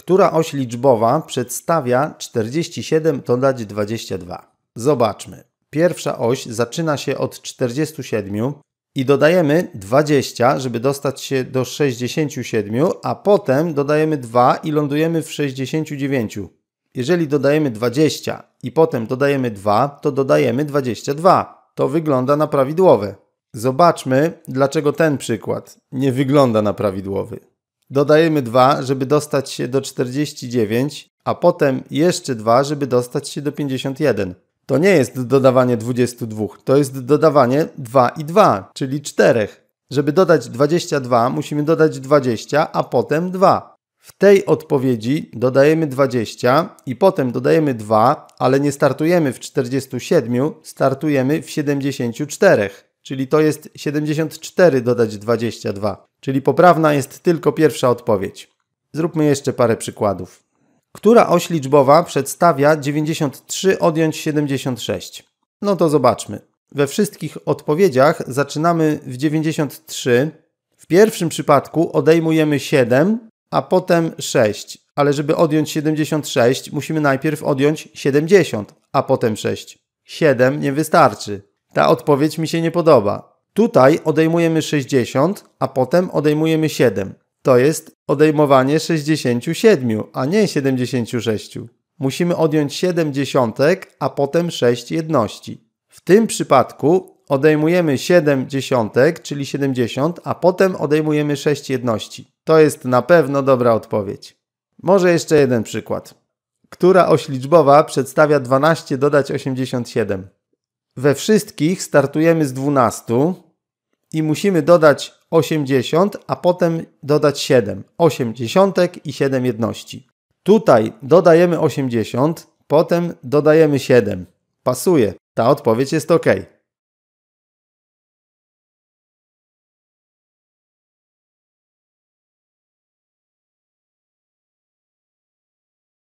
Która oś liczbowa przedstawia 47 dodać 22? Zobaczmy. Pierwsza oś zaczyna się od 47 i dodajemy 20, żeby dostać się do 67, a potem dodajemy 2 i lądujemy w 69. Jeżeli dodajemy 20 i potem dodajemy 2, to dodajemy 22. To wygląda na prawidłowe. Zobaczmy, dlaczego ten przykład nie wygląda na prawidłowy dodajemy 2, żeby dostać się do 49, a potem jeszcze 2, żeby dostać się do 51. To nie jest dodawanie 22, to jest dodawanie 2 i 2, czyli 4. Żeby dodać 22, musimy dodać 20, a potem 2. W tej odpowiedzi dodajemy 20 i potem dodajemy 2, ale nie startujemy w 47, startujemy w 74, czyli to jest 74 dodać 22. Czyli poprawna jest tylko pierwsza odpowiedź. Zróbmy jeszcze parę przykładów. Która oś liczbowa przedstawia 93 odjąć 76? No to zobaczmy. We wszystkich odpowiedziach zaczynamy w 93. W pierwszym przypadku odejmujemy 7, a potem 6. Ale żeby odjąć 76, musimy najpierw odjąć 70, a potem 6. 7 nie wystarczy. Ta odpowiedź mi się nie podoba. Tutaj odejmujemy 60, a potem odejmujemy 7. To jest odejmowanie 67, a nie 76. Musimy odjąć 7 dziesiątek, a potem 6 jedności. W tym przypadku odejmujemy 7 dziesiątek, czyli 70, a potem odejmujemy 6 jedności. To jest na pewno dobra odpowiedź. Może jeszcze jeden przykład. Która oś liczbowa przedstawia 12 dodać 87? we wszystkich startujemy z 12 i musimy dodać 80, a potem dodać 7. 80 i 7 jedności. Tutaj dodajemy 80, potem dodajemy 7. Pasuje. Ta odpowiedź jest ok.